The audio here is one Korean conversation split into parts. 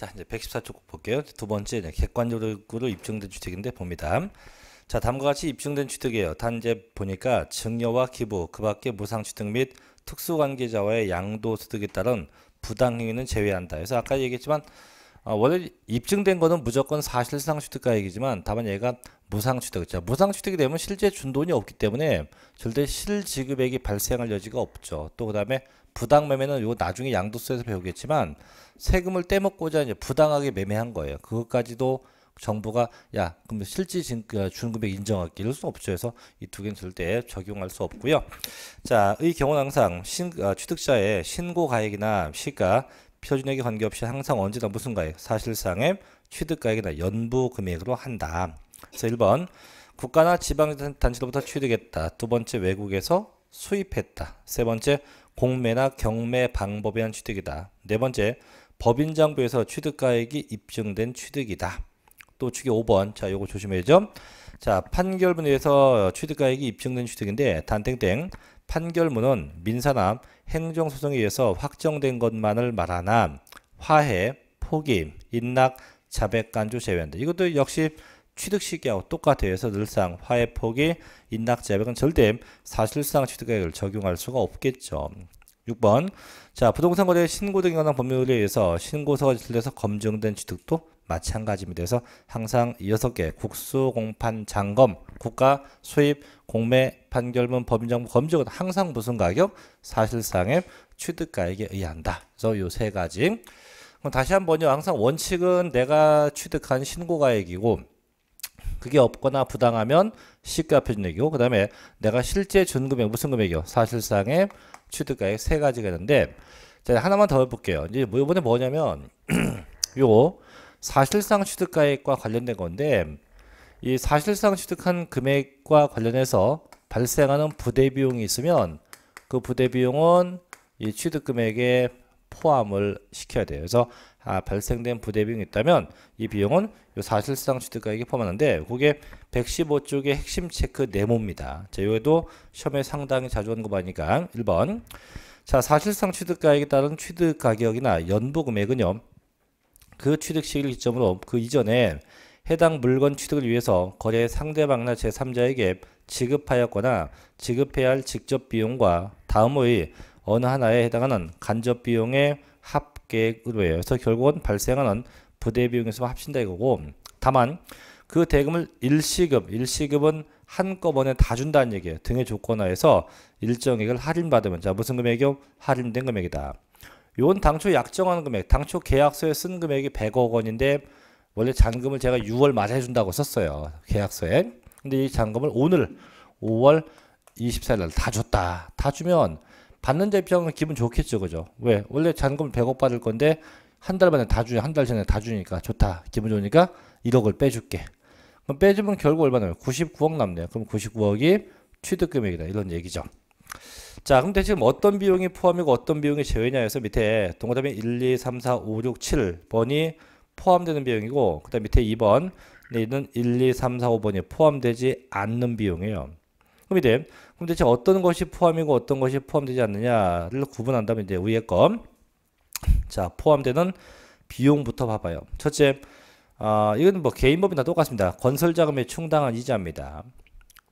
자 이제 114쪽 볼게요. 두 번째 객관적으로 입증된 주택인데 봅니다. 자 다음과 같이 입증된 주택이에요. 단지 보니까 증여와 기부 그밖에 무상취득 및 특수관계자와의 양도소득에 따른 부당행위는 제외한다. 그래서 아까 얘기했지만 어, 원래 입증된 거는 무조건 사실상 취득가액이지만 다만 얘가 무상취득. 자, 무상취득이 되면 실제 준 돈이 없기 때문에 절대 실지급액이 발생할 여지가 없죠. 또그 다음에 부당매매는 요 나중에 양도세에서 배우겠지만 세금을 떼먹고자 이제 부당하게 매매한 거예요. 그것까지도 정부가 야 그럼 실지 그 준금액 인정할기 이럴 수 없죠. 해서 이두 개는 절대 적용할 수 없고요. 자의 경우는 항상 신, 아, 취득자의 신고 가액이나 시가 표준액에 관계없이 항상 언제나 무슨 가액 사실상의 취득가액이나 연부 금액으로 한다. 그래서 1번 국가나 지방단체로부터 취득했다. 두 번째 외국에서 수입했다. 세 번째 공매나 경매 방법에 한 취득이다. 네 번째, 법인장부에서 취득가액이 입증된 취득이다. 또 축의 5번. 자, 요거 조심해야죠. 자, 판결문에 의해서 취득가액이 입증된 취득인데 단땡땡 판결문은 민사나 행정소송에 의해서 확정된 것만을 말하나 화해, 포기, 인낙 자백간조 제외한다. 이것도 역시 취득 시기하고 똑같아요. 그래서 늘상 화해 폭이 인낙제 약은 절대 사실상 취득액을 적용할 수가 없겠죠. 6번 자 부동산 거래 신고 등에 관한 법률에 의해서 신고서가 제출돼서 검증된 취득도 마찬가지입니다. 그래서 항상 여개 국수 공판 장검 국가 수입 공매 판결문 법인정보 검증은 항상 무슨 가격 사실상의 취득가액에 의한다. 그래서 요 세 가지. 그럼 다시 한번요. 항상 원칙은 내가 취득한 신고가액이고 그게 없거나 부당하면 시가 표준액이고 그다음에 내가 실제 준 금액 무슨 금액이요? 사실상의 취득가액 세 가지가 있는데 자 하나만 더 해볼게요. 이제 뭐 이번에 뭐냐면 요 사실상 취득가액과 관련된 건데 이 사실상 취득한 금액과 관련해서 발생하는 부대 비용이 있으면 그 부대 비용은 이 취득 금액에 포함을 시켜야 돼요. 그래서 아, 발생된 부대비용이 있다면 이 비용은 요 사실상 취득가액에 포함하는데 그게 115쪽의 핵심 체크 네모입니다. 자, 요에도 시험에 상당히 자주 온거 보니까 1번 자, 사실상 취득가액에 따른 취득가격이나 연부금액은요. 그 취득시기를 기점으로 그 이전에 해당 물건 취득을 위해서 거래 상대방이나 제3자에게 지급하였거나 지급해야 할 직접 비용과 다음의 어느 하나에 해당하는 간접 비용의 합 계획 으로해요 그래서 결국은 발생하는 부대 비용에서 합친다 이거고 다만 그 대금을 일시급, 일시급은 한꺼번에 다 준다는 얘기예요. 등의 조건하에서 일정액을 할인받으면 자 무슨 금액이요? 할인된 금액이다. 요건 당초 약정한 금액, 당초 계약서에 쓴 금액이 100억 원인데 원래 잔금을 제가 6월 말에 해준다고 썼어요. 계약서에. 근데 이 잔금을 오늘 5월 24일 날다 줬다. 다 주면 받는 자 입장은 기분 좋겠죠, 그죠? 왜? 원래 잔금 100억 받을 건데 한 달 만에 다 주냐, 한 달 전에 다 주니까 좋다. 기분 좋으니까 1억을 빼줄게. 그럼 빼주면 결국 얼마 나요? 99억 남네요. 그럼 99억이 취득 금액이다. 이런 얘기죠. 자, 그럼 대체 어떤 비용이 포함이고 어떤 비용이 제외냐 해서 밑에 동그라미 1, 2, 3, 4, 5, 6, 7번이 포함되는 비용이고 그다음 밑에 2번 내는 1, 2, 3, 4, 5번이 포함되지 않는 비용이에요. 그럼 이제 그럼 대체 어떤 것이 포함이고 어떤 것이 포함되지 않느냐를 구분한다면 이제 위에 것. 자, 포함되는 비용부터 봐봐요. 첫째, 아, 이건 뭐 개인법이나 똑같습니다. 건설 자금에 충당한 이자입니다.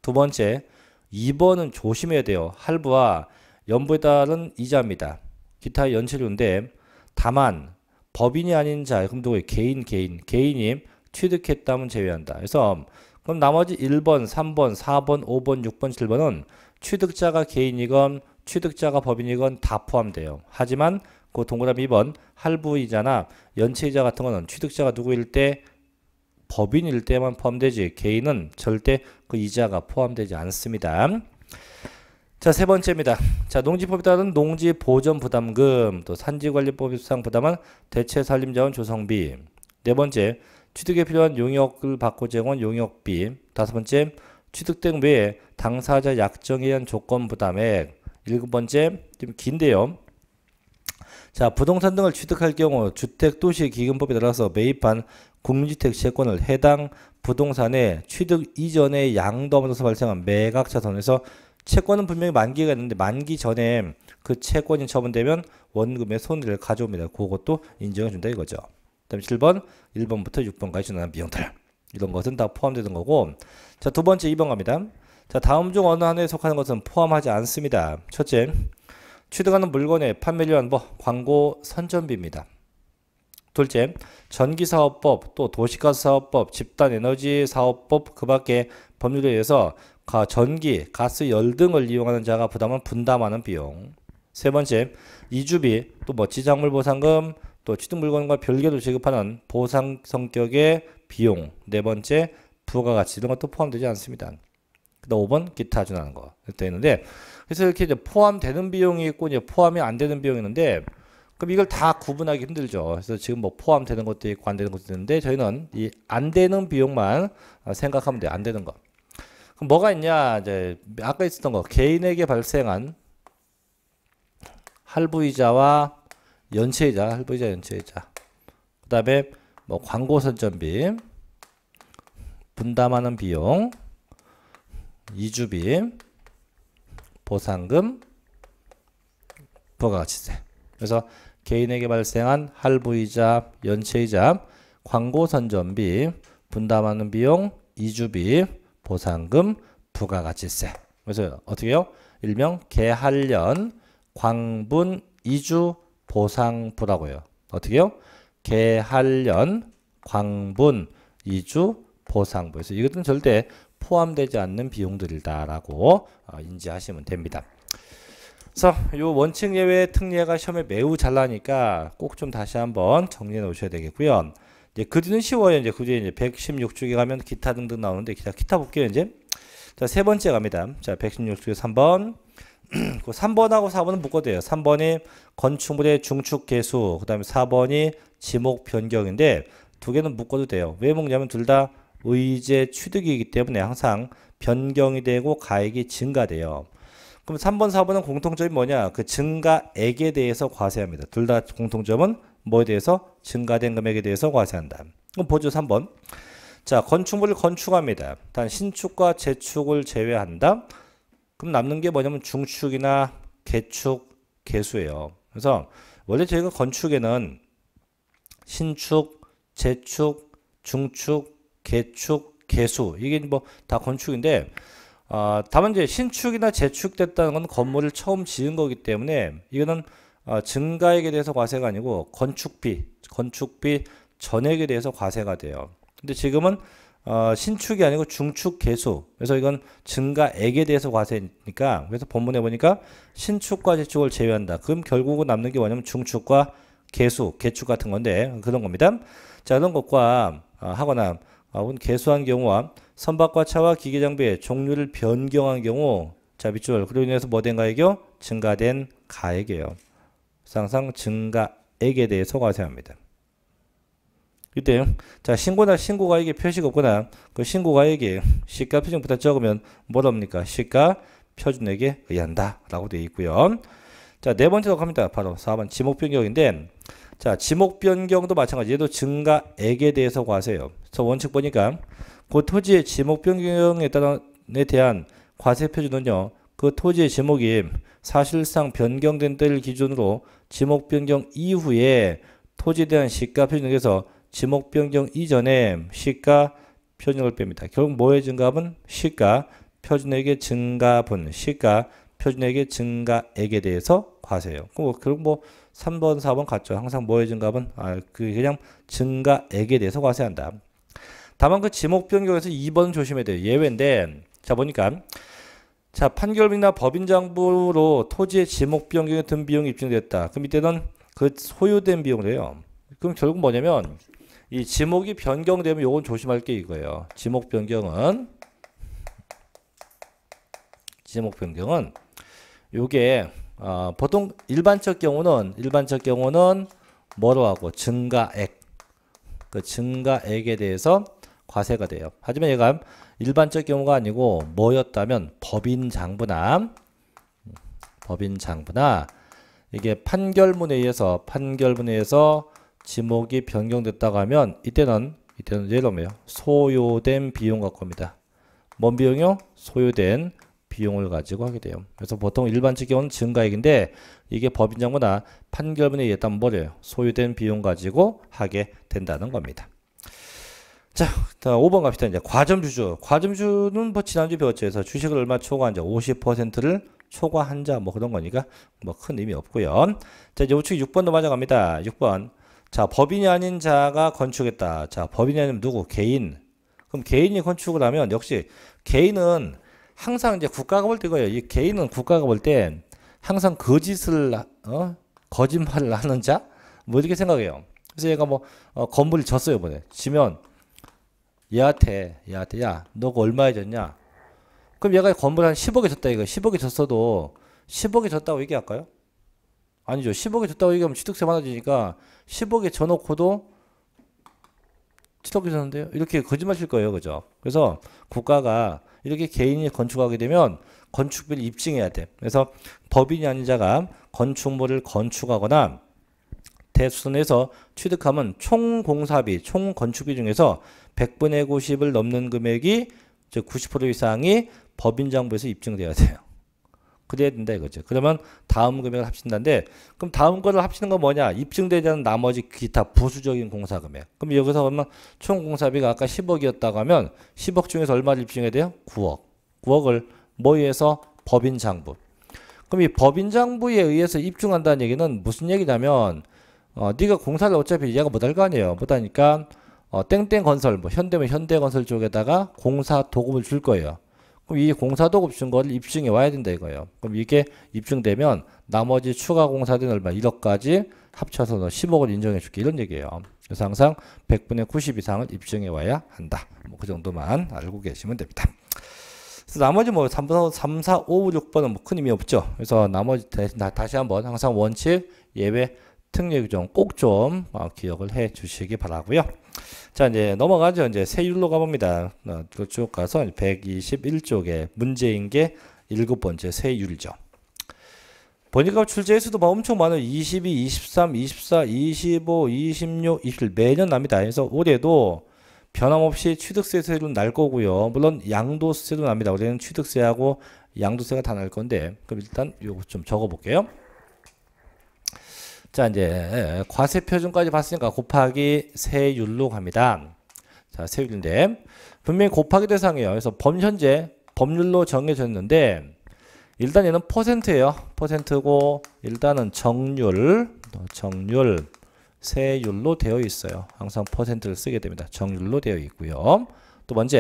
두 번째, 2번은 조심해야 돼요. 할부와 연부에 따른 이자입니다. 기타 연체료인데 다만 법인이 아닌 자, 금도 개인 개인 개인이 취득했다면 제외한다. 그래서 그럼 나머지 1번, 3번, 4번, 5번, 6번, 7번은 취득자가 개인이건 취득자가 법인이건 다 포함돼요. 하지만 그 동그라미 2번 할부이자나 연체이자 같은 거는 취득자가 누구일 때 법인일 때만 포함되지 개인은 절대 그 이자가 포함되지 않습니다. 자, 세 번째입니다. 자, 농지법에 따른 농지 보전 부담금, 또 산지관리법상 부담한 대체 산림자원 조성비. 네 번째, 취득에 필요한 용역을 받고 제공한 용역비. 다섯 번째, 취득된 외에 당사자 약정에 의한 조건 부담액. 일곱 번째, 좀 긴데요. 자, 부동산 등을 취득할 경우 주택도시기금법에 따라서 매입한 국민주택 채권을 해당 부동산의 취득 이전에 양도 하면서 발생한 매각차선에서 채권은 분명히 만기가 있는데 만기 전에 그 채권이 처분되면 원금의 손해를 가져옵니다. 그것도 인정해 준다 이거죠. 그 다음에 7번, 1번부터 6번까지 지나는 비용들. 이런 것은 다 포함되는 거고. 자, 두 번째 2번 갑니다. 자, 다음 중 어느 하나에 속하는 것은 포함하지 않습니다. 첫째, 취득하는 물건의 판매료 는보 광고 선전비입니다. 둘째, 전기사업법, 또 도시가스사업법, 집단에너지사업법, 그 밖에 법률에 의해서 전기, 가스, 열 등을 이용하는 자가 부담을 분담하는 비용. 세 번째, 이주비, 또 뭐 지장물 보상금, 또 취득 물건과 별개로 지급하는 보상 성격의 비용. 네 번째, 부가가치 이런 것도 포함되지 않습니다. 그다음 5번 기타 준하는 거 되어 있는데 그래서 이렇게 이제 포함되는 비용이 있고 이제 포함이 안 되는 비용이 있는데 그럼 이걸 다 구분하기 힘들죠. 그래서 지금 뭐 포함되는 것도 있고 안 되는 것도 있는데 저희는 이 안 되는 비용만 생각하면 돼요. 안 되는 거. 그럼 뭐가 있냐? 이제 아까 있었던 거 개인에게 발생한 할부 이자와 연체이자, 할부이자, 연체이자. 그 다음에 뭐 광고 선전비, 분담하는 비용, 이주비, 보상금, 부가가치세. 그래서 개인에게 발생한 할부이자, 연체이자, 광고 선전비, 분담하는 비용, 이주비, 보상금, 부가가치세. 그래서 어떻게 해요? 일명 개할연, 광분, 이주, 보상부라고요. 어떻게요? 개할련, 광분, 이주, 보상부. 그서 이것은 절대 포함되지 않는 비용들이다라고 어, 인지하시면 됩니다. 그래서 이 원칙 예외 특례가 시험에 매우 잘 나니까 꼭 좀 다시 한번 정리해 놓으셔야 되겠고요. 이제 그 뒤는 쉬워요. 이제 그 뒤에 이제 116쪽에 가면 기타 등등 나오는데 기타 기타 볼게요. 이제 자세 번째 갑니다. 자 116쪽에 3번 그 3번하고 4번은 묶어돼요. 3번이 건축물의 중축 개수, 그 다음에 4번이 지목 변경인데 두 개는 묶어도 돼요. 왜 묶냐면 둘 다 의제 취득이기 때문에 항상 변경이 되고 가액이 증가돼요. 그럼 3번, 4번은 공통점이 뭐냐? 그 증가액에 대해서 과세합니다. 둘 다 공통점은 뭐에 대해서? 증가된 금액에 대해서 과세한다. 그럼 보죠, 3번. 자, 건축물을 건축합니다. 단 신축과 재축을 제외한다. 그럼 남는 게 뭐냐면 중축이나 개축, 개수예요. 그래서 원래 저희가 건축에는 신축, 재축, 중축, 개축, 개수 이게 뭐 다 건축인데 어, 다만 이제 신축이나 재축됐다는 건 건물을 처음 지은 거기 때문에 이거는 어, 증가액에 대해서 과세가 아니고 건축비, 건축비 전액에 대해서 과세가 돼요. 근데 지금은 어, 신축이 아니고 중축 개수. 그래서 이건 증가액에 대해서 과세니까 그래서 본문에 보니까 신축과 재축을 제외한다. 그럼 결국은 남는 게 뭐냐면 중축과 개수, 개축 같은 건데 그런 겁니다. 자, 이런 것과 어, 하거나 어, 혹은 어, 개수한 경우와 선박과 차와 기계 장비의 종류를 변경한 경우 자, 밑줄 그로 인해서 뭐된 가액이요? 증가된 가액이에요. 항상 증가액에 대해서 과세합니다. 이때 자 신고나 신고가 액의 표시가 없거나 그 신고가 액의 시가 표준보다 적으면 뭐랍니까? 시가 표준액에 의한다 라고 되어 있고요. 자 네 번째로 갑니다. 바로 4번 지목 변경인데 자 지목 변경도 마찬가지 얘도 증가액에 대해서 과세요. 그래서 원칙 보니까 그 토지의 지목 변경에 따른 에 대한 과세 표준은요. 그 토지의 지목이 사실상 변경된 때를 기준으로 지목 변경 이후에 토지에 대한 시가 표준액에서 지목변경 이전에 시가 표준액을 뺍니다. 결국 뭐의 증가분? 시가 표준액의 증가분, 시가 표준액의 증가액에 대해서 과세요. 그럼 뭐 결국 뭐 3번, 4번 같죠. 항상 뭐의 증가분? 아, 그 그냥 증가액에 대해서 과세한다. 다만 그 지목 변경에서 2번 조심해야 돼요. 예외인데 자 보니까 자 판결비나 법인장부로 토지의 지목 변경에 든 비용이 입증됐다. 그럼 이는그 소요된 비용이래요. 그럼 결국 뭐냐면 이 지목이 변경되면 요건 조심할 게 이거예요. 지목 변경은 지목 변경은 요게 어, 보통 일반적 경우는 일반적 경우는 뭐로 하고 증가액 그 증가액에 대해서 과세가 돼요. 하지만 얘가 일반적 경우가 아니고 뭐였다면 법인 장부나 법인 장부나 이게 판결문에 의해서 판결문에 의해서 지목이 변경됐다고 하면 이때는 이때는 예를 들면 소요된 비용 갖고 옵니다. 뭔 비용이요? 소요된 비용을 가지고 하게 돼요. 그래서 보통 일반적 경우는 증가액인데 이게 법인정부나 판결문에 의해 따면 뭐래요? 소요된 비용 가지고 하게 된다는 겁니다. 자, 다 5번 갑시다. 이제 과점주주. 과점주는 뭐 지난주 배웠죠. 주식을 얼마 초과한자, 50%를 초과한자 뭐 그런 거니까 뭐 큰 의미 없고요. 자, 이제 우측 6번 넘어져 갑니다. 6번. 자, 법인이 아닌 자가 건축했다. 자, 법인이 아니면 누구? 개인. 그럼 개인이 건축을 하면 역시 개인은 항상 이제 국가가 볼때 거예요. 이 개인은 국가가 볼 때 항상 거짓을 어? 거짓말을 하는 자? 뭐 이렇게 생각해요. 그래서 얘가 뭐 어, 건물을 졌어요, 이번에. 지면 얘한테 얘한테 야, 너가 얼마에 졌냐? 그럼 얘가 건물 한 10억에 졌다 이거. 10억에 졌어도 10억에 졌다고 얘기할까요? 아니죠. 1 0억에 줬다고 얘기하면 취득세 많아지니까 10억에 져놓고도 취득이 줬는데요. 이렇게 거짓말 칠 거예요. 그죠? 그래서 국가가 이렇게 개인이 건축하게 되면 건축비를 입증해야 돼. 그래서 법인이 아닌 자가 건축물을 건축하거나 대수선에서 취득하면 총 공사비, 총 건축비 중에서 100분의 90을 넘는 금액이 즉 90% 이상이 법인 정부에서 입증돼야 돼요. 그래야 된다 이거죠. 그러면 다음 금액을 합친다는데 그럼 다음 거를 합치는 건 뭐냐? 입증되지 않은 나머지 기타 부수적인 공사 금액. 그럼 여기서 보면 총 공사비가 아까 10억이었다고 하면 10억 중에서 얼마를 입증해야 돼요? 9억. 9억을 뭐에서 법인 장부. 그럼 이 법인 장부에 의해서 입증한다는 얘기는 무슨 얘기냐면 어, 네가 공사를 어차피 얘가 못할 거 아니에요. 못하니까 어, 땡땡 건설 뭐 현대면 현대건설 쪽에다가 공사 도금을 줄 거예요. 그럼 이 공사도 곱준 거를 입증해 와야 된다 이거예요. 그럼 이게 입증되면 나머지 추가 공사된 얼마 1억까지 합쳐서 10억을 인정해 줄게 이런 얘기예요. 그래서 항상 100분의 90 이상을 입증해 와야 한다. 뭐 그 정도만 알고 계시면 됩니다. 그래서 나머지 뭐 3, 3 4, 5, 6번은 뭐 큰 의미 없죠. 그래서 나머지 대신 다시 한번 항상 원칙, 예외, 특례 규정 꼭좀 어, 기억을 해 주시기 바라고요. 자, 이제 넘어가죠. 이제 세율로 가봅니다. 어, 쭉 가서 121쪽에 문제인 게 일곱 번째 세율이죠. 번역값 출제의 수도 막 엄청 많아 22, 23, 24, 25, 26, 27 매년 납니다. 그래서 올해도 변함없이 취득세 세율은 날 거고요. 물론 양도세도 납니다. 올해는 취득세하고 양도세가 다 날 건데 그럼 일단 요거 좀 적어볼게요. 자 이제 예, 과세 표준까지 봤으니까 곱하기 세율로 갑니다. 자 세율인데 분명히 곱하기 대상이에요. 그래서 범 현재 법률로 정해졌는데 일단 얘는 퍼센트예요. 퍼센트고 일단은 정률 어, 정률 세율로 되어 있어요. 항상 퍼센트를 쓰게 됩니다. 정률로 되어 있고요. 또 먼저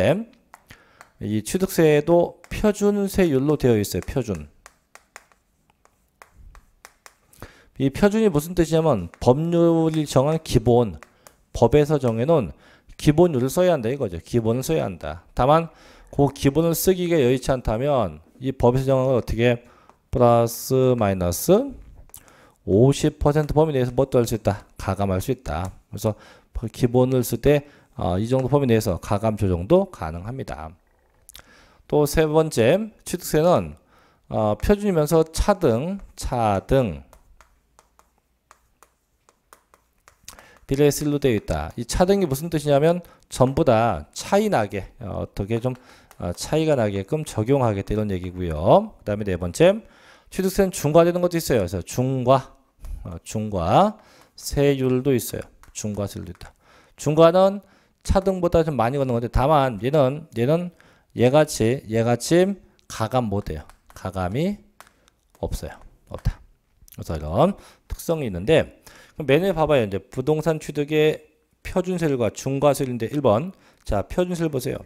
이 취득세도 표준세율로 되어 있어요. 표준 이 표준이 무슨 뜻이냐면 법률이 정한 기본, 법에서 정해놓은 기본율을 써야 한다 이거죠. 기본을 써야 한다. 다만 그 기본을 쓰기가 여의치 않다면 이 법에서 정한 걸 어떻게 플러스 마이너스 50% 범위 내에서 뭣도 할 수 있다. 가감할 수 있다. 그래서 기본을 쓸 때이 어, 정도 범위 내에서 가감 조정도 가능합니다. 또 세 번째 취득세는 어, 표준이면서 차등, 차등 비례실로 되어 있다. 이 차등이 무슨 뜻이냐면 전부 다 차이 나게 어, 어떻게 좀 어, 차이가 나게끔 적용하겠다 이런 얘기고요. 그 다음에 네 번째 취득세는 중과되는 것도 있어요. 그래서 중과 어, 중과 세율도 있어요. 중과 세율도 있다. 중과는 차등보다 좀 많이 걷는 건데 다만 얘는 얘는 얘같이 얘같이 가감 못해요. 가감이 없어요. 없다. 그래서 이런 특성이 있는데 맨에 봐봐요. 이제 부동산 취득의 표준세율과 중과세율인데 1번. 자, 표준세율 보세요.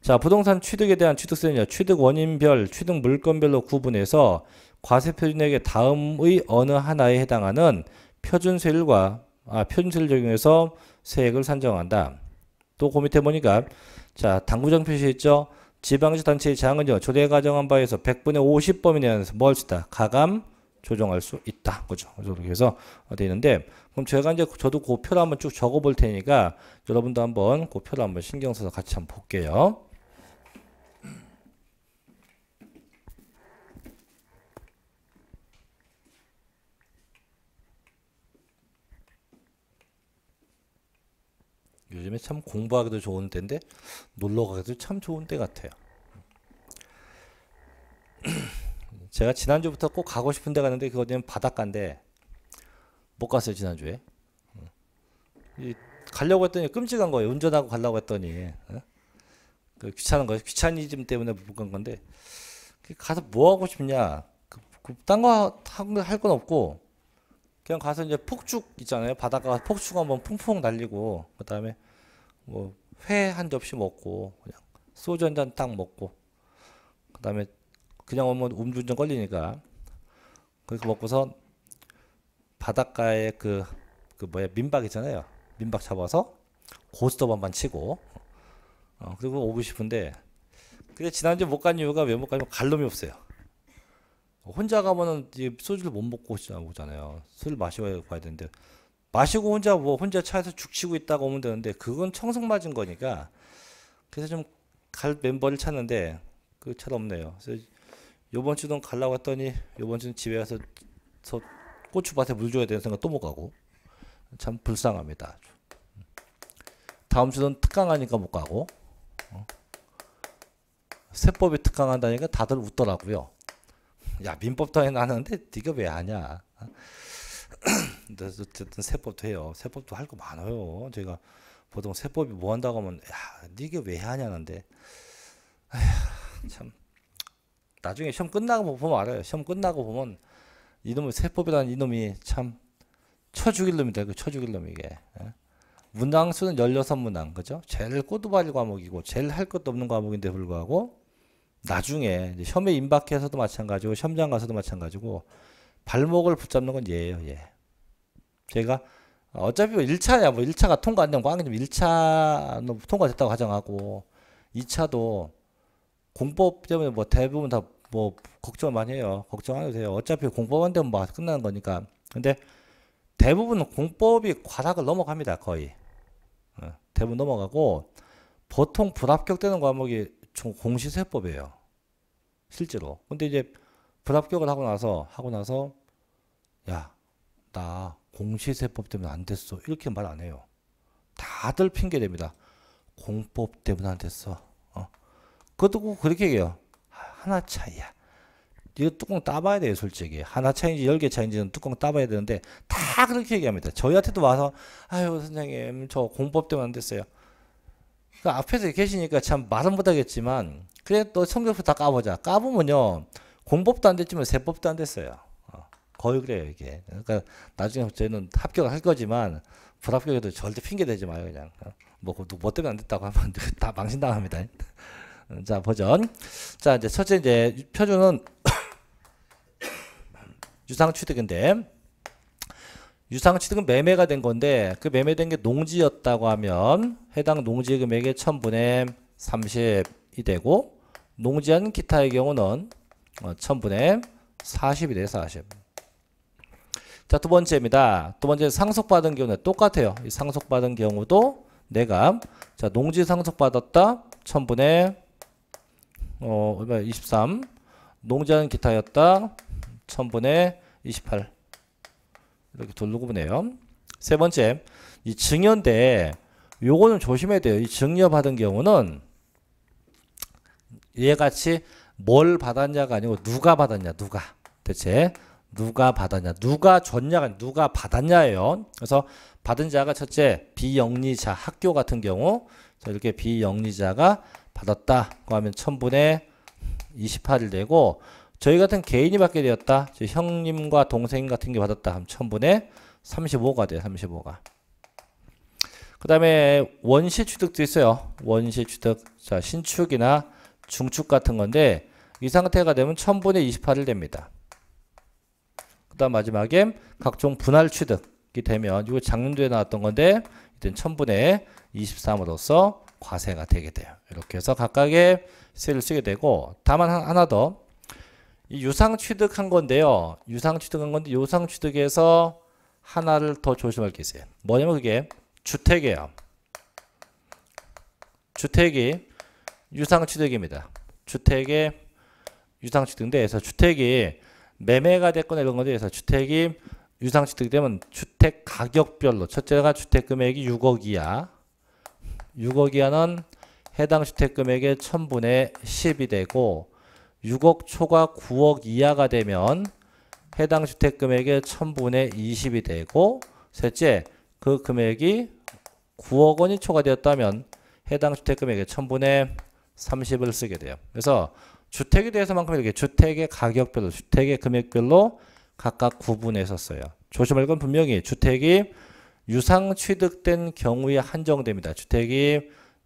자, 부동산 취득에 대한 취득세는요. 취득 원인별, 취득 물건별로 구분해서 과세 표준액의 다음의 어느 하나에 해당하는 표준세율과 아, 표준세율 적용해서 세액을 산정한다. 또 그 밑에 보니까 자, 당구장 표시했죠. 지방자치단체의 장은요. 조례 가정한 바에서 100분의 50범위 내에서 뭘 쓰다. 가감 조정할 수 있다. 그죠? 그래서 되어 있는데, 그럼 제가 이제 저도 그 표를 한번 쭉 적어 볼 테니까, 여러분도 한번 그 표를 한번 신경 써서 같이 한번 볼게요. 요즘에 참 공부하기도 좋은 때인데, 놀러 가기도 참 좋은 때 같아요. 제가 지난주부터 꼭 가고 싶은 데 갔는데 그거는 바닷가인데 못 갔어요 지난주에. 어. 이, 가려고 했더니 끔찍한 거예요. 운전하고 가려고 했더니 어? 그 귀찮은 거예요. 귀차니즘 때문에 못 간 건데 그 가서 뭐 하고 싶냐? 그, 그 딴거할건 없고 그냥 가서 이제 폭죽 있잖아요. 바닷가 폭죽 한번 풍풍 날리고 그다음에 뭐 회 한 접시 먹고 그냥 소주 한 잔 딱 먹고 그다음에 그냥 오면 음주운전 걸리니까 그렇게 먹고서 바닷가에 그, 그 뭐야 민박 있잖아요 민박 잡아서 고스톱한 번 치고 어, 그리고 오고 싶은데 근데 지난주 못 간 이유가 왜못 가냐면 갈 놈이 없어요 혼자 가면은 소주를 못 먹고 오잖아요 술 마셔야 가야 되는데 마시고 혼자 뭐 혼자 차에서 죽치고 있다가 오면 되는데 그건 청승 맞은 거니까 그래서 좀 갈 멤버를 찾는데 그 차도 없네요. 그래서 요번 주는 갈라고 했더니 요번 주는 집에 가서 고추밭에 물 줘야 되는 생각 또 못 가고 참 불쌍합니다. 다음 주는 특강하니까 못 가고 어? 세법이 특강한다니까 다들 웃더라고요. 야 민법 당연 하는데 네가 왜 하냐? 어? 어쨌든 세법도 해요. 세법도 할 거 많아요. 제가 보통 세법이 뭐 한다고 하면 야 네가 왜 하냐는데 참. 나중에 시험 끝나고 보면 알아요. 시험 끝나고 보면 이놈의 세법이라는 이놈이 참쳐 죽일 놈이다. 그쳐 죽일 놈 이게. 예? 문항 수는 16문항 그죠? 제일 꼬두발 과목이고 제일 할 것도 없는 과목인데 불구하고 나중에 이제 시험에 임박해서도 마찬가지고 시험장 가서도 마찬가지고 발목을 붙잡는 건 얘예요. 얘. 예. 제가 어차피 뭐 1차냐 뭐 1차가 통과 안 되면 꽝이면 1차 뭐 통과됐다고 가정하고 2차도 공법 때문에 뭐 대부분 다 뭐 걱정 많이 해요. 걱정 안도 돼요. 어차피 공법한 되면 뭐 끝나는 거니까. 근데 대부분 공법이 과락을 넘어갑니다. 거의. 어, 대부분 넘어가고 보통 불합격되는 과목이 공시세법이에요. 실제로. 근데 이제 불합격을 하고 나서 하고 나서 야, 나 공시세법 때문에 안 됐어. 이렇게 말 안 해요. 다들 핑계됩니다. 공법 때문에 안 됐어. 그것도 그렇게 얘기해요. 하나 차이야. 이거 뚜껑 따봐야 돼요, 솔직히. 하나 차인지 이열개 차인지는 이 뚜껑 따봐야 되는데 다 그렇게 얘기합니다. 저희한테도 와서 아유 선생님 저 공법 때문에 안 됐어요. 그 앞에서 계시니까 참 말은 못하겠지만 그래 또성적부다 까보자. 까보면요 공법도 안 됐지만 세법도 안 됐어요. 어, 거의 그래요 이게. 그러니까 나중에 저희는 합격을 할 거지만 불합격에도 절대 핑계 대지 마요 그냥. 어, 뭐, 뭐 때문에 안 됐다고 하면 다 망신당합니다. 자 버전. 자 이제 첫째 이제 표준은 유상 취득인데 유상 취득은 매매가 된 건데 그 매매된 게 농지였다고 하면 해당 농지 금액의 1000분의 30이 되고 농지 한 기타의 경우는 1000분의 어, 40이 돼요 40. 자, 두 번째입니다. 두 번째 상속받은 경우는 똑같아요. 상속받은 경우도 내가 자, 농지 상속받았다. 1000분의 어, 23. 그러니까 농장 기타였다. 1000분의 28. 이렇게 돌르고 보네요. 세 번째, 이 증여인데, 요거는 조심해야 돼요. 이 증여 받은 경우는 얘같이 뭘 받았냐가 아니고 누가 받았냐, 누가. 대체 누가 받았냐, 누가 줬냐가 누가 받았냐예요. 그래서 받은 자가 첫째 비영리자 학교 같은 경우 이렇게 비영리자가 받았다 그 하면 1000분의 28을 되고 저희 같은 개인이 받게 되었다. 형님과 동생 같은 게 받았다 하면 1000분의 35가 돼요. 35가. 그 다음에 원시 취득도 있어요. 원시 취득. 자, 신축이나 중축 같은 건데 이 상태가 되면 1000분의 28을 됩니다. 그 다음 마지막에 각종 분할 취득이 되면 이거 작년도에 나왔던 건데 이땐 1000분의 23으로서 과세가 되게 돼요. 이렇게 해서 각각의 세를 쓰게 되고 다만 하나 더 유상 취득한 건데요. 유상 취득한 건데 유상 취득에서 하나를 더 조심할 게 있어요. 뭐냐면 그게 주택이에요. 주택이 유상 취득입니다. 주택의 유상 취득인데 그서 주택이 매매가 됐거나 이런 건데 해서 주택이 유상 취득이 되면 주택 가격별로 첫째가 주택 금액이 6억 이하 6억이 하는 해당 주택금액의 1000분의 10이 되고 6억 초과 9억 이하가 되면 해당 주택금액의 1000분의 20이 되고 셋째 그 금액이 9억 원이 초과되었다면 해당 주택금액의 1000분의 30을 쓰게 돼요. 그래서 주택에 대해서만큼 이렇게 주택의 가격별로 주택의 금액별로 각각 구분해서 써요. 조심할 건 분명히 주택이 유상 취득된 경우에 한정됩니다. 주택이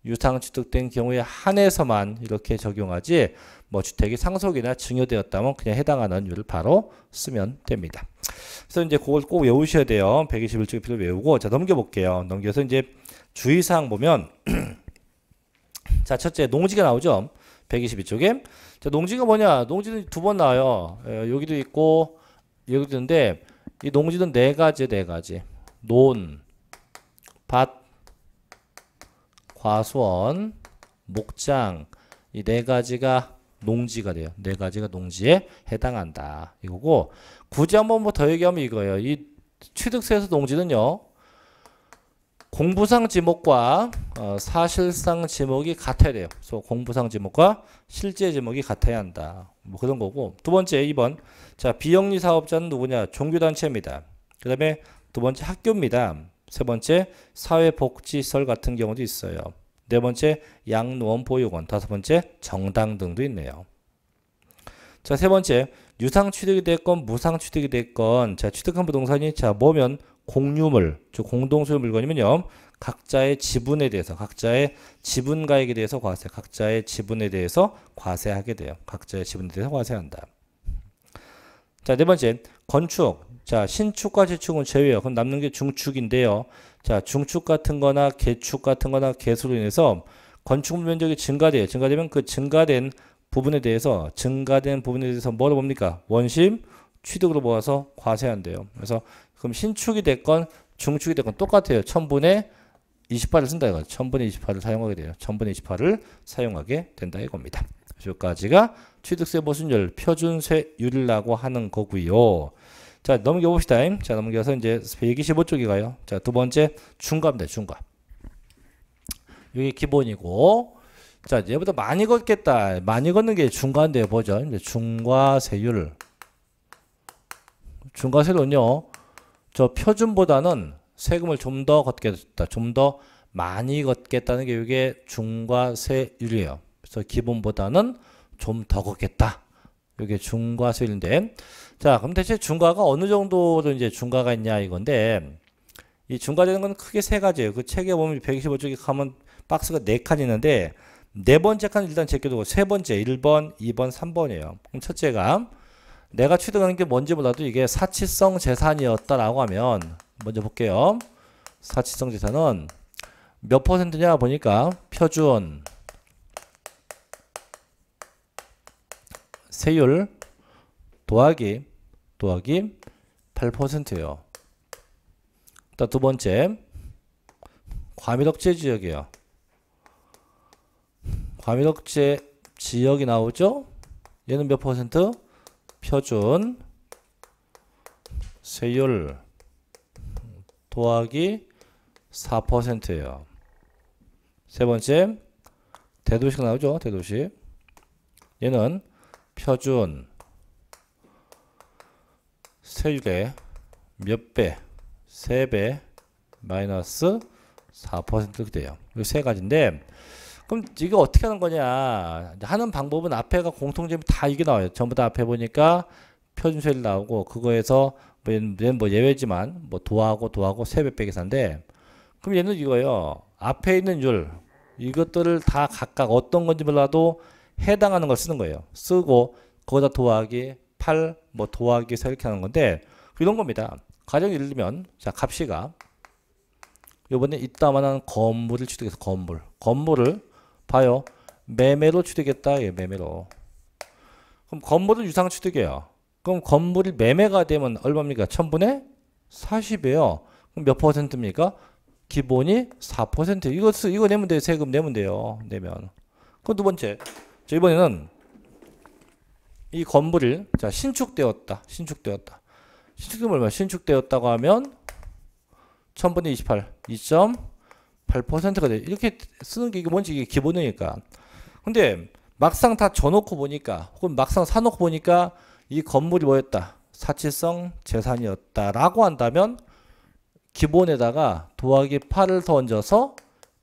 유상 취득된 경우에 한해서만 이렇게 적용하지 뭐 주택이 상속이나 증여되었다면 그냥 해당하는 율을 바로 쓰면 됩니다. 그래서 이제 그걸 꼭 외우셔야 돼요. 121쪽의 표를 외우고 자 넘겨볼게요. 넘겨서 이제 주의사항 보면 자 첫째 농지가 나오죠. 122쪽에 자 농지가 뭐냐 농지는 두 번 나와요. 에, 예, 여기도 있고 여기도 있는데 이 농지는 네 가지 네 가지 논, 밭, 과수원, 목장 이 네 가지가 농지가 돼요. 네 가지가 농지에 해당한다. 이거고 굳이 한번 뭐 더 얘기하면 이거예요. 이 취득세에서 농지는요. 공부상 지목과 어, 사실상 지목이 같아야 돼요. 그래서 공부상 지목과 실제 지목이 같아야 한다. 뭐 그런 거고 두 번째 2번 자 비영리 사업자는 누구냐 종교단체입니다. 그 다음에 두 번째 학교입니다. 세 번째 사회복지시설 같은 경우도 있어요. 네 번째 양로원 보육원, 다섯 번째 정당 등도 있네요. 자, 세 번째 유상 취득이 됐건 무상 취득이 됐건 자, 취득한 부동산이 자, 보면 공유물, 즉 공동 소유 물건이면요. 각자의 지분에 대해서 각자의 지분 가액에 대해서 과세, 각자의 지분에 대해서 과세하게 돼요. 각자의 지분에 대해서 과세한다. 자, 네 번째 건축 자, 신축과 재축은 제외요. 그럼 남는 게 중축인데요. 자, 중축 같은 거나 개축 같은 거나 개수로 인해서 건축물 면적이 증가돼요. 증가되면 그 증가된 부분에 대해서 증가된 부분에 대해서 뭐로 봅니까? 원심 취득으로 모아서 과세한대요. 그래서 그럼 신축이 됐건 중축이 됐건 똑같아요. 1000분의 28을 쓴다 이거. 1000분의 28을 사용하게 돼요. 1000분의 28을 사용하게 된다 이겁니다. 여기까지가 취득세 보순율 표준세율이라고 하는 거고요. 자, 넘겨봅시다. 자, 넘겨서 이제 125쪽이 가요. 자, 두 번째, 중갑입니다. 네, 중갑. 이게 기본이고. 자, 얘보다 많이 걷겠다. 많이 걷는 게 중과인데 보죠. 이제 중과세율. 중과세율은요. 저 표준보다는 세금을 좀 더 걷겠다. 좀 더 많이 걷겠다는 게 이게 중과세율이에요. 그래서 기본보다는 좀 더 걷겠다. 이게 중과세율인데 자, 그럼 대체 중과가 어느 정도로 이제 중과가 있냐 이건데 이 중과되는 건 크게 세 가지예요. 그 책에 보면 125쪽에 가면 박스가 네 칸 있는데 네 번째 칸 일단 제껴두고 세 번째 1번, 2번, 3번이에요. 그럼 첫째가 내가 취득하는 게 뭔지 몰라도 이게 사치성 재산이었다라고 하면 먼저 볼게요. 사치성 재산은 몇 퍼센트냐 보니까 표준 세율 도하기 더하기 8%예요. 두 번째 과밀억제 지역이에요. 과밀억제 지역이 나오죠? 얘는 몇 퍼센트? 표준 세율 더하기 4%예요. 세 번째 대도시가 나오죠? 대도시. 얘는 표준 세율의 몇 배, 세 배 마이너스 4%가 돼요. 이세 가지인데 그럼 이거 어떻게 하는 거냐? 하는 방법은 앞에가 공통점이 다 이게 나와요. 전부 다 앞에 보니까 표준세율 나오고 그거에서 뭐 얘는 뭐 예외지만 뭐 도하고 도하고 세 배 빼기 산데 그럼 얘는 이거요. 앞에 있는 율 이것들을 다 각각 어떤 건지 몰라도 해당하는 걸 쓰는 거예요. 쓰고 거기다 도하기 8뭐 더하기 서 이렇게 하는 건데 이런 겁니다. 가령 예를 들면 자 값이가 요번에 이따만한 건물을 취득해서 건물 건물을 봐요 매매로 취득했다 예 매매로 그럼 건물을 유상 취득해요 그럼 건물이 매매가 되면 얼마입니까 1000분의 40이에요 그럼 몇 퍼센트입니까 기본이 4% 이것을 이거 내면 돼요 세금 내면 돼요 내면 그두 번째 저 이번에는 이건물이자 신축되었다. 신축되었다. 신축되면 얼마? 신축되었다고 하면 1000분의 28, 2.8%가 돼. 이렇게 쓰는 게 이게 뭔지 이게 기본이니까. 근데 막상 다 져놓고 보니까 혹은 막상 사놓고 보니까 이 건물이 뭐였다? 사치성 재산이었다라고 한다면 기본에다가 도하기 8을 더 얹어서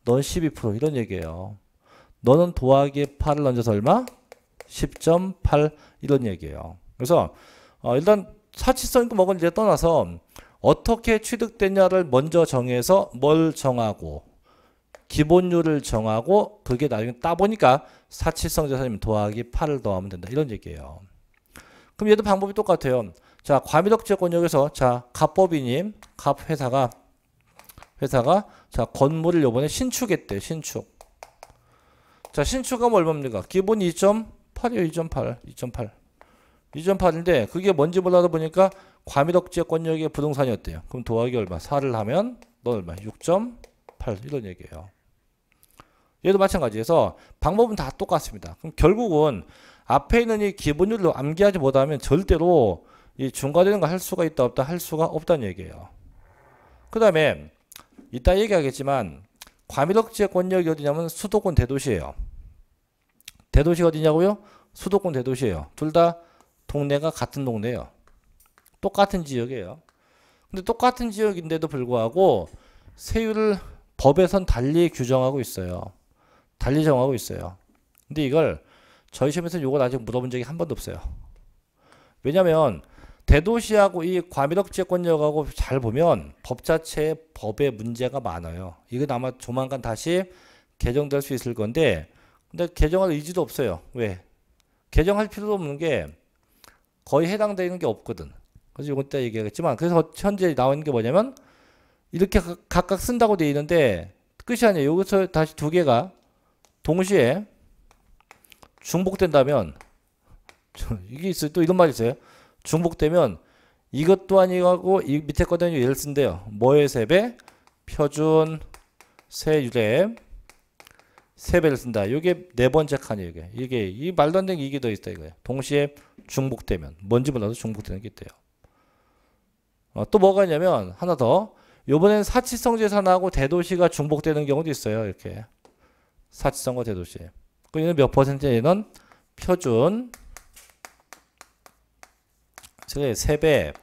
넌 12% 이런 얘기예요. 너는 도하기 8을 얹어서 얼마? 10.8 이런 얘기예요. 그래서 어, 일단 사치성 있고 뭐은 이제 떠나서 어떻게 취득되냐를 먼저 정해서 뭘 정하고 기본율을 정하고 그게 나중에 따보니까 사치성 재산이면 더하기 8을 더하면 된다 이런 얘기예요. 그럼 얘도 방법이 똑같아요. 자 과밀억제권역에서 자 갑법인님 갑회사가 회사가 자 건물을 요번에 신축했대 신축 자 신축하면 얼마입니까 기본 2점 8이에요. 2.8. 2.8. 2.8인데 그게 뭔지 몰라도 보니까 과밀억제 권역의 부동산이었대요. 그럼 도하기 얼마? 4를 하면 넌 얼마? 6.8 이런 얘기예요. 얘도 마찬가지에서 방법은 다 똑같습니다. 그럼 결국은 앞에 있는 이 기본율로 암기하지 못하면 절대로 이 중과되는 거 할 수가 있다 없다 할 수가 없다는 얘기예요. 그 다음에 이따 얘기하겠지만 과밀억제 권역이 어디냐면 수도권 대도시예요. 대도시가 어디냐고요? 수도권 대도시예요. 둘 다 동네가 같은 동네예요. 똑같은 지역이에요. 근데 똑같은 지역인데도 불구하고 세율을 법에선 달리 규정하고 있어요. 달리 정하고 있어요. 근데 이걸 저희 시험에서 이걸 아직 물어본 적이 한 번도 없어요. 왜냐면 대도시하고 이 과밀역 지역권역하고 잘 보면 법 자체의 법에 문제가 많아요. 이건 아마 조만간 다시 개정될 수 있을 건데 근데 개정할 의지도 없어요. 왜? 개정할 필요도 없는 게 거의 해당되는 게 없거든. 그래서 이건 이 얘기하겠지만 그래서 현재 나오는 게 뭐냐면 이렇게 각각 쓴다고 되어 있는데 끝이 아니에요. 여기서 다시 두 개가 동시에 중복된다면 이게 있어요. 또 이런 말이 있어요. 중복되면 이것 도아니거고이 밑에 거는 얘를 쓴대요. 뭐의 세배? 표준 세율의 세 배를 쓴다. 이게 네 번째 칸이에요. 이게 이게 이 말도 안 되는 이익이 더 있다 이거예요. 동시에 중복되면 뭔지 몰라도 중복되는 게 있대요. 어, 또 뭐가 있냐면 하나 더. 요번엔 사치성 재산하고 대도시가 중복되는 경우도 있어요. 이렇게 사치성과 대도시. 그 얘는 몇 퍼센트? 얘는 표준 즉 3배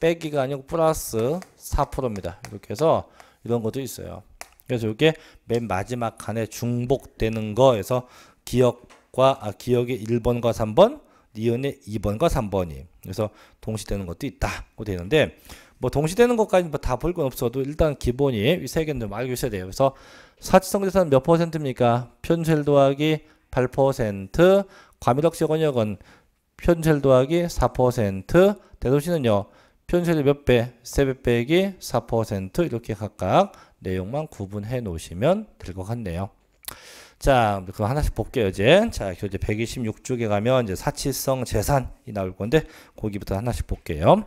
빼기가 아니고 플러스 4%입니다. 이렇게 해서 이런 것도 있어요. 그래서 이게 맨 마지막 칸에 중복되는 거에서 기억과 아, 기억의 1번과 3번, 니은의 2번과 3번이 그래서 동시되는 것도 있다고 되는데 뭐 동시되는 것까지 뭐다 볼 건 없어도 일단 기본이 이 세 개는 좀 알고 있어야 돼요. 그래서 사치성 재산몇 퍼센트입니까? 편셀 도하기 8%, 과밀역시 권역은 편셀 도하기 4%, 대도시는요. 편셀이 몇 배? 세 배 빼기 4% 이렇게 각각 내용만 구분해 놓으시면 될 것 같네요. 자, 그 하나씩 볼게요, 이제. 자, 교재 126쪽에 가면 이제 사치성 재산이 나올 건데, 거기부터 하나씩 볼게요.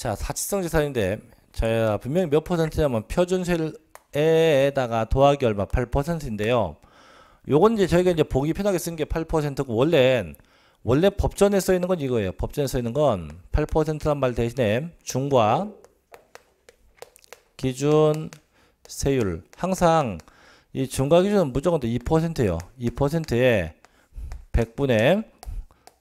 자, 사치성 재산인데 자, 분명히 몇 퍼센트냐면 표준세에다가 도하기 얼마 8%인데요. 요건 이제 저희가 이제 보기 편하게 쓴 게 8%고 원래 원래 법전에 써 있는 건 이거예요. 법전에 써 있는 건 8%란 말 대신에 중과 기준 세율 항상 이 중과 기준은 무조건 2%예요. 2%에 100분의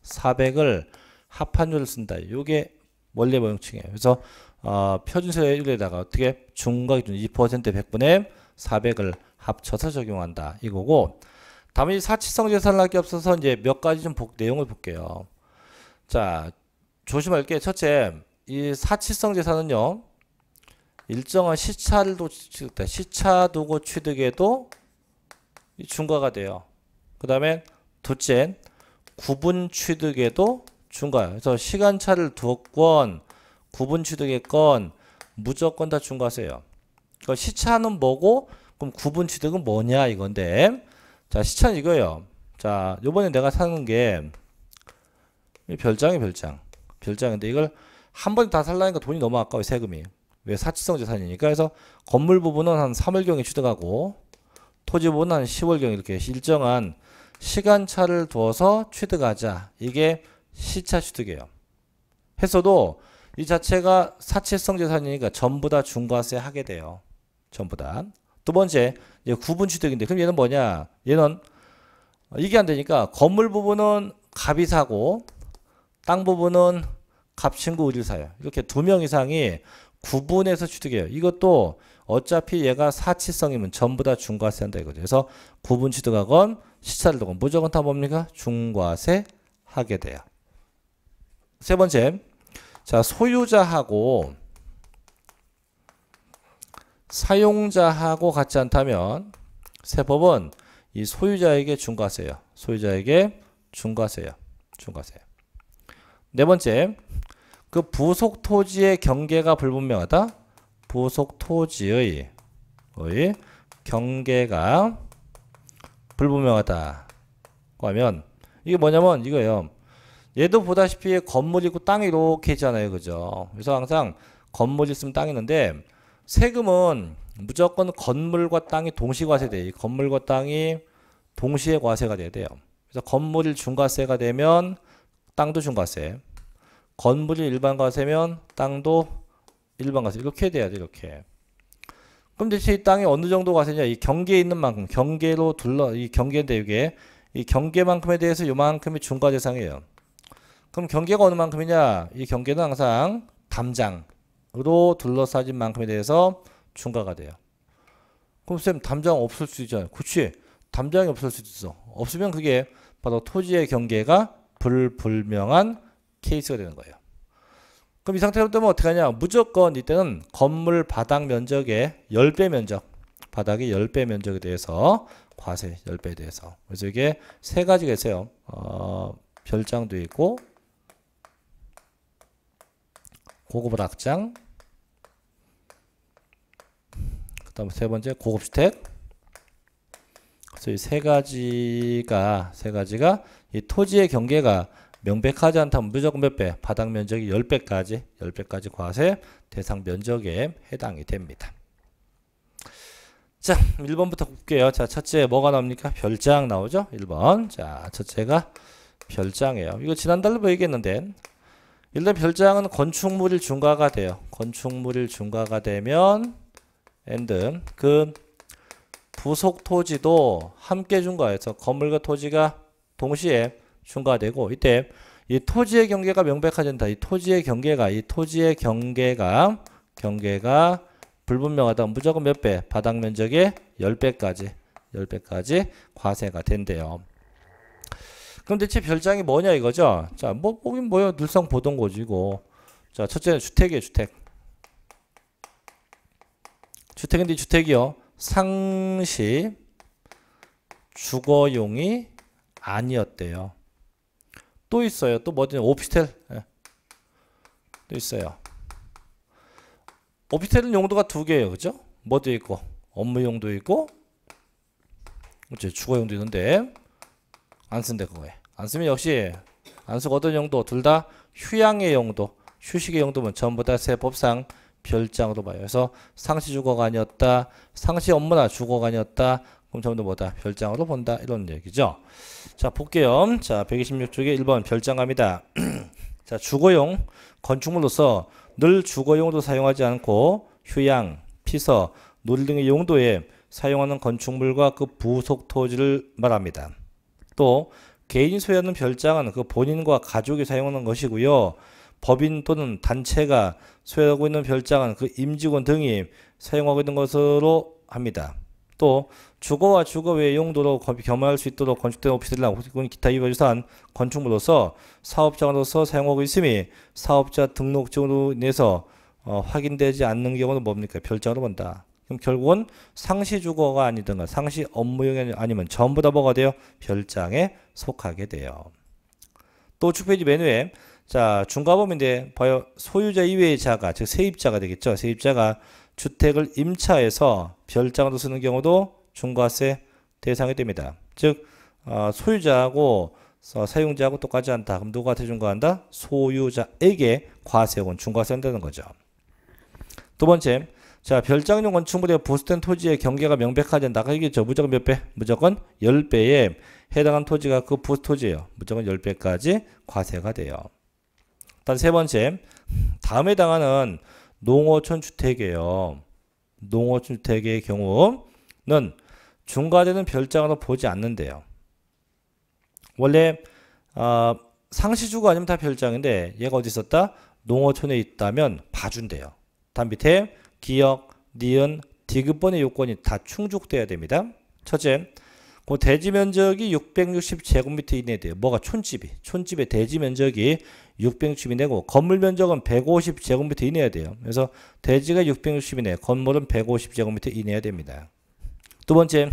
400을 합한율을 쓴다. 요게 원래 모형층이에요. 그래서 어, 표준세율에다가 어떻게 중과 기준 2% 100분의 400을 합쳐서 적용한다 이거고 다음에 사치성 재산을 할게 없어서 이제 몇 가지 좀 복, 내용을 볼게요. 자 조심할 게 첫째 이 사치성 재산은요 일정한 시차를 도 시차 두고 취득에도 중과가 돼요. 그 다음에 둘째 구분 취득에도 중과요. 그래서 시간차를 두었건 구분취득했건 무조건 다 중과세요. 그 시차는 뭐고 그럼 구분취득은 뭐냐 이건데 자 시차는 이거예요. 자 요번에 내가 사는 게 별장이 별장 별장인데 이걸 한 번에 다 살라니까 돈이 너무 아까워요 세금이 왜 사치성 재산이니까 그래서 건물 부분은 한 3월경에 취득하고 토지 부분은 한 10월경 이렇게 일정한 시간차를 두어서 취득하자 이게 시차 취득이에요. 했어도 이 자체가 사채성 재산이니까 전부 다 중과세 하게 돼요. 전부 다. 두 번째, 이제 구분 취득인데 그럼 얘는 뭐냐? 얘는 이게 안 되니까 건물 부분은 갑이 사고 땅 부분은 갑친구 우리 사요. 이렇게 두 명 이상이 구분해서 취득해요. 이것도 어차피 얘가 사치성이면 전부 다 중과세 한다 이거죠. 그래서 구분 취득하건 시차를 두건 무조건 다 뭡니까? 중과세 하게 돼요. 세 번째, 자 소유자하고 사용자하고 같지 않다면 세법은 이 소유자에게 중과세요. 소유자에게 중과세요. 중과세. 네 번째, 그 부속 토지의 경계가 불분명하다. 부속 토지의 의 경계가 불분명하다. 하면 이게 뭐냐면 이거예요. 얘도 보다시피 건물 이고 땅이 이렇게 있잖아요. 그죠? 그래서 항상 건물 이 있으면 땅이 있는데 세금은 무조건 건물과 땅이 동시 과세돼. 요 건물과 땅이 동시에 과세가 돼야 돼요. 그래서 건물이 중과세가 되면 땅도 중과세. 건물이 일반 과세면 땅도 일반 과세. 이렇게 돼야 돼, 이렇게. 그럼 대체 이 땅이 어느 정도 과세냐? 이 경계에 있는 만큼, 경계로 둘러, 이 경계인데 이게, 이 경계만큼에 대해서 요만큼이 중과 대상이에요. 그럼 경계가 어느 만큼이냐? 이 경계는 항상 담장으로 둘러싸진 만큼에 대해서 중과가 돼요. 그럼 쌤 담장 없을 수 있잖아요. 그치? 담장이 없을 수 있어. 없으면 그게 바로 토지의 경계가 불불명한 케이스가 되는 거예요. 그럼 이 상태로 되면 어떻게 하냐? 무조건 이때는 건물 바닥 면적의 10배 면적, 바닥의 10배 면적에 대해서 과세 10배에 대해서. 그래서 이게 세 가지가 있어요. 어, 별장도 있고 고급 악장 그 다음 세 번째 고급 주택 그래서 이 세 가지가 세 가지가 이 토지의 경계가 명백하지 않다면 무조건 몇 배? 바닥 면적이 10배까지 10배까지 과세 대상 면적에 해당이 됩니다. 자, 1번부터 볼게요. 자, 첫째 뭐가 나옵니까? 별장 나오죠? 1번. 자, 첫째가 별장이에요. 이거 지난달부터 얘기했는데 일단 별장은 건축물일 중과가 돼요. 건축물일 중과가 되면 엔드 그 부속 토지도 함께 중과해서 건물과 토지가 동시에 중과되고 이때 이 토지의 경계가 명백화진다. 이 토지의 경계가 이 토지의 경계가 경계가 불분명하다. 무조건 몇 배? 바닥 면적의 10배까지 10배까지 과세가 된대요. 그럼 대체 별장이 뭐냐 이거죠? 자, 뭐, 뭐긴 뭐요? 늘상 보던 거지고. 자, 첫째는 주택이에요, 주택. 주택인데 주택이요. 상시 주거용이 아니었대요. 또 있어요. 또 뭐지? 오피스텔. 예. 또 있어요. 오피스텔은 용도가 두 개예요. 그죠? 뭐도 있고 업무용도 있고 그렇 주거용도 있는데 안 쓴대 그거에. 안 쓰면 역시 안 쓰고 어떤 용도 둘 다 휴양의 용도 휴식의 용도면 전부 다 세법상 별장으로 봐요. 그래서 상시 주거가 아니었다. 상시 업무나 주거가 아니었다. 그럼 전부 뭐다? 별장으로 본다. 이런 얘기죠. 자, 볼게요. 자, 126쪽에 1번 별장 갑니다. 자, 주거용 건축물로서 늘 주거용으로 사용하지 않고 휴양, 피서, 놀이 등의 용도에 사용하는 건축물과 그 부속 토지를 말합니다. 또 개인 소유하는 별장은 그 본인과 가족이 사용하는 것이고요. 법인 또는 단체가 소유하고 있는 별장은 그 임직원 등이 사용하고 있는 것으로 합니다. 또 주거와 주거 외 용도로 겸할 수 있도록 건축된 오피스텔이나 오피스텔 기타 유사한 건축물로서 사업장으로서 사용하고 있음이 사업자 등록증으로 인해서 어, 확인되지 않는 경우는 뭡니까? 별장으로 본다. 그럼 결국은 상시 주거가 아니든가 상시 업무용이 아니면 전부 다 뭐가 돼요? 별장에 속하게 돼요. 또 주페이지 메뉴에 자 중과범인데 봐요 소유자 이외의 자가 즉 세입자가 되겠죠 세입자가 주택을 임차해서 별장으로 쓰는 경우도 중과세 대상이 됩니다 즉 어, 소유자하고 어, 사용자하고 똑같지 않다 그럼 누구한테 중과한다 소유자에게 과세혹은 중과세 한다는 거죠 두 번째 자, 별장용 건축물의 보스턴 토지의 경계가 명백하지 않다. 아까 얘죠 무조건 몇 배? 무조건 10배에 해당한 토지가 그 보수 토지예요. 무조건 10배까지 과세가 돼요. 다음 세 번째. 다음에 당하는 농어촌 주택이에요. 농어촌 주택의 경우는 중과되는 별장으로 보지 않는데요. 원래 어, 상시주가 아니면 다 별장인데 얘가 어디 있었다? 농어촌에 있다면 봐준대요. 다 밑에 기역, 니은, 디귿번의 요건이 다 충족돼야 됩니다. 첫째, 그 대지 면적이 660제곱미터 이내 에 돼요. 뭐가 촌집이. 촌집의 대지 면적이 660 이내고 건물 면적은 150제곱미터 이내에 돼요. 그래서 대지가 660이네 건물은 150제곱미터 이내에 됩니다. 두 번째,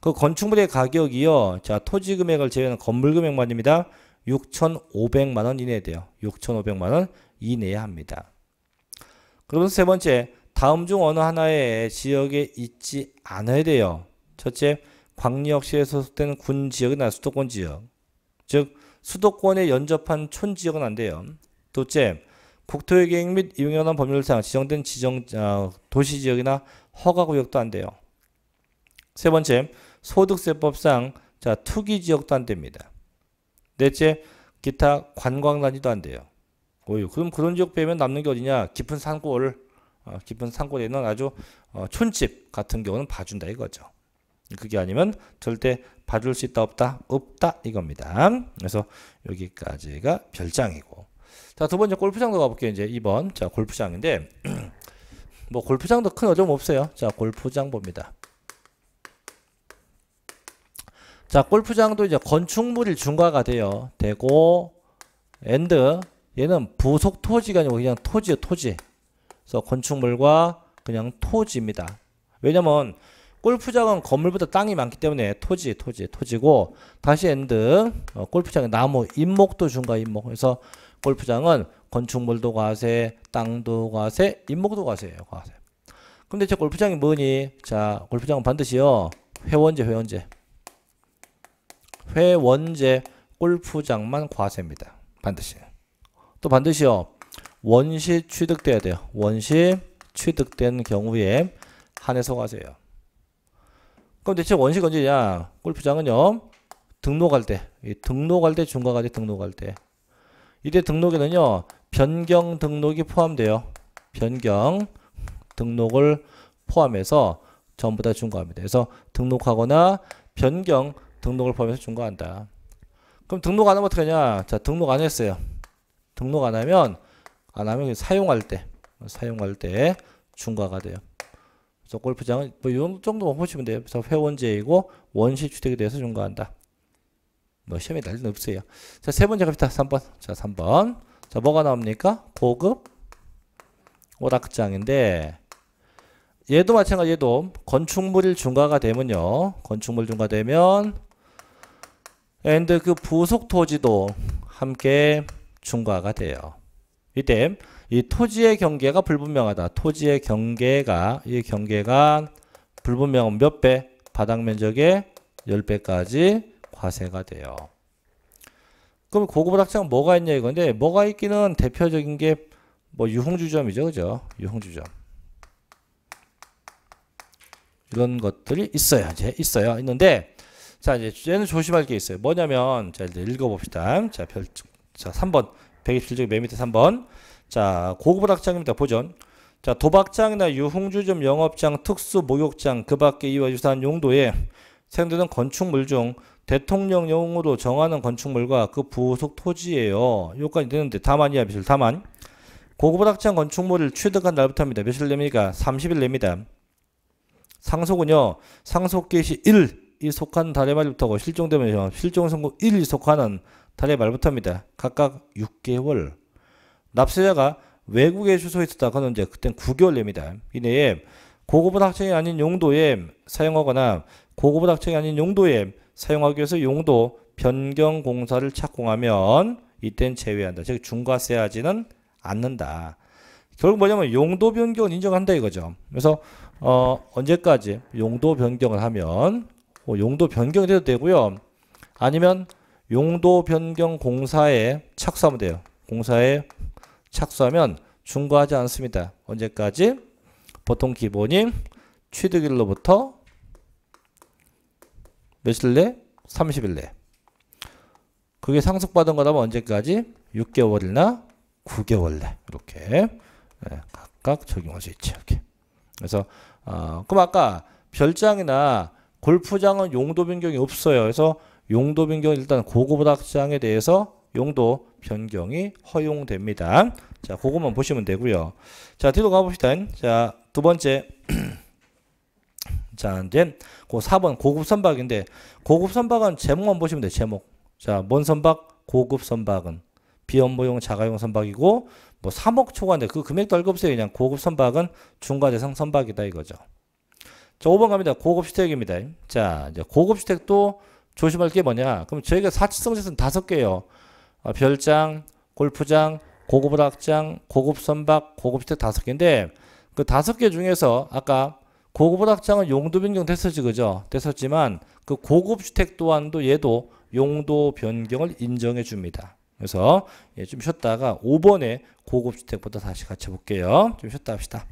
그 건축물의 가격이요. 자, 토지 금액을 제외한 건물 금액만입니다. 6,500만 원이내에 돼요. 6,500만 원 이내야 합니다. 그러면세 번째, 다음 중 어느 하나의 지역에 있지 않아야 돼요. 첫째, 광역시에 소속된 군 지역이나 수도권 지역. 즉, 수도권에 연접한 촌 지역은 안 돼요. 둘째, 국토의 계획 및 이용연한 법률상 지정된 지정, 어, 도시 지역이나 허가구역도 안 돼요. 세 번째, 소득세법상 자, 투기 지역도 안 됩니다. 넷째, 기타 관광단지도 안 돼요. 오유, 그럼 그런 지역 빼면 남는 게 어디냐? 깊은 산골, 어, 깊은 산골에는 아주 어, 촌집 같은 경우는 봐준다 이거죠. 그게 아니면 절대 봐줄 수 있다 없다 없다 이겁니다. 그래서 여기까지가 별장이고 자 두 번째 골프장도 가볼게요. 이제 2번 자 골프장인데 뭐 골프장도 큰 어려움 없어요. 자 골프장 봅니다. 자 골프장도 이제 건축물이 중과가 돼요. 되고 엔드 얘는 부속 토지가 아니고 그냥 토지요 토지 그래서 건축물과 그냥 토지입니다. 왜냐면 골프장은 건물보다 땅이 많기 때문에 토지, 토지, 토지고 다시 엔드 어, 골프장에 나무, 인목도 중과 인목 그래서 골프장은 건축물도 과세, 땅도 과세, 인목도 과세예요. 과세. 근데 저 골프장이 뭐니? 자, 골프장은 반드시요. 회원제, 회원제. 회원제 골프장만 과세입니다. 반드시. 또 반드시요. 원시 취득돼야 돼요. 원시 취득된 경우에 한해서 가세요. 그럼 대체 원시건지냐 골프장은요. 등록할 때, 등록할 때 중과가지 등록할 때. 이때 등록에는요. 변경 등록이 포함돼요. 변경 등록을 포함해서 전부 다 중과합니다. 그래서 등록하거나 변경 등록을 포함해서 중과한다. 그럼 등록 안 하면 어떻게 하냐? 자, 등록 안 했어요. 등록 안 하면 안 아, 하면 사용할 때 사용할 때 중과가 돼요. 그래서 골프장은 뭐이 정도만 보시면 돼요. 그래서 회원제이고 원시 주택에 대해서 중과한다. 뭐 시험에 난리는 없어요. 자, 세 번째 갑시다. 3번. 자, 3번. 자, 뭐가 나옵니까? 고급 오락장인데 얘도 마찬가지 얘도 건축물일 중과가 되면요. 건축물 중과되면 a n 그 부속 토지도 함께 중과가 돼요. 이때 이 토지의 경계가 불분명하다. 토지의 경계가 이 경계가 불분명한 몇 배? 바닥 면적의 10배까지 과세가 돼요. 그럼 고급학닥은 뭐가 있냐 이건데 뭐가 있기는 대표적인 게 뭐 유흥주점이죠. 그죠? 유흥주점. 이런 것들이 있어요. 이제 있어요. 있는데 자, 이제 주제는 조심할 게 있어요. 뭐냐면 자, 이제 읽어 봅시다. 자, 별 자, 3번. 127쪽에 맨 밑에 3번. 자, 고급 학장입니다. 보전. 자, 도박장이나 유흥주점 영업장, 특수 목욕장 그 밖에 이와 유사한 용도에 생용되는 건축물 중 대통령용으로 정하는 건축물과 그 부속 토지예요. 요까지 되는데 다만이야 며칠 다만 고급 학장 건축물을 취득한 날부터입니다. 며칠 냅니까? 30일 냅니다. 상속은요. 상속개시 1이 속한 달에 말부터고 실종되면 실종 선고 1이 속하는 달의 말부터입니다. 각각 6개월. 납세자가 외국에 주소에 있었다거나 이제 그땐 9개월 내니다 이내에 고급분 학생이 아닌 용도에 사용하거나 고급분 학생이 아닌 용도에 사용하기 위해서 용도 변경 공사를 착공하면 이땐 제외한다. 즉 중과세하지는 않는다. 결국 뭐냐면 용도 변경은 인정한다 이거죠. 그래서 어 언제까지 용도 변경을 하면 뭐 용도 변경이 돼도 되고요. 아니면 용도 변경 공사에 착수하면 돼요. 공사에 착수하면 중과하지 않습니다. 언제까지? 보통 기본이 취득일로부터 며칠 내? 30일 내. 그게 상속받은 거라면 언제까지? 6개월이나 9개월 내. 이렇게 예, 각각 적용할 수 있죠. 이렇게. 그래서 어, 그럼 아까 별장이나 골프장은 용도 변경이 없어요. 그래서 용도 변경 일단 고급보다사에 대해서 용도 변경이 허용됩니다. 자, 그것만 보시면 되고요. 자, 뒤로 가봅시다. 자, 두 번째. 자, 이제 그 4번 고급 선박인데 고급 선박은 제목만 보시면 돼. 요 제목. 자, 뭔 선박? 고급 선박은 비업무용 자가용 선박이고 뭐 3억 초과인데 그 금액도 알고 없어요. 그냥 고급 선박은 중과 대상 선박이다 이거죠. 자, 5번 갑니다. 고급 주택입니다. 자, 이제 고급 주택도 조심할 게 뭐냐? 그럼 저희가 사치성 재산 다섯 개요 아, 별장, 골프장, 고급 락장 고급 선박, 고급 주택 다섯 개인데 그 다섯 개 중에서 아까 고급 락장은 용도 변경됐었지 그죠? 됐었지만 그 고급 주택 또한도 얘도 용도 변경을 인정해 줍니다. 그래서 예, 좀 쉬었다가 5번에 고급 주택부터 다시 같이 볼게요. 좀 쉬었다 합시다.